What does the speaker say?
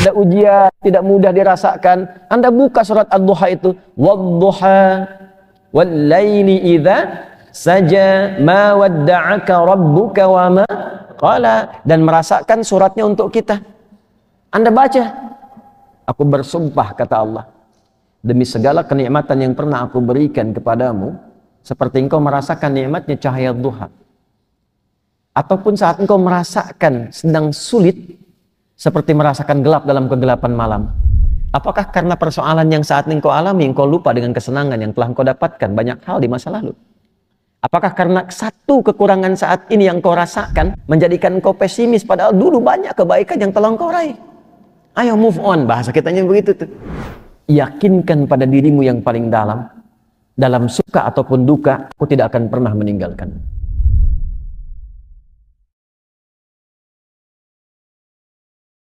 ada ujian, tidak mudah dirasakan. Anda buka surat Ad-Duha itu. Wadduha wal-laili idha saja ma wadda'aka rabbuka wa ma qala. Dan merasakan suratnya untuk kita. Anda baca. Aku bersumpah kata Allah. Demi segala kenikmatan yang pernah aku berikan kepadamu. Seperti engkau merasakan nikmatnya cahaya duha. Ataupun saat engkau merasakan sedang sulit, seperti merasakan gelap dalam kegelapan malam. Apakah karena persoalan yang saat ini engkau alami, engkau lupa dengan kesenangan yang telah engkau dapatkan, banyak hal di masa lalu? Apakah karena satu kekurangan saat ini yang kau rasakan menjadikan kau pesimis padahal dulu banyak kebaikan yang telah kau raih? Ayo move on, bahasa kitanya begitu tuh. Yakinkan pada dirimu yang paling dalam, dalam suka ataupun duka, aku tidak akan pernah meninggalkan.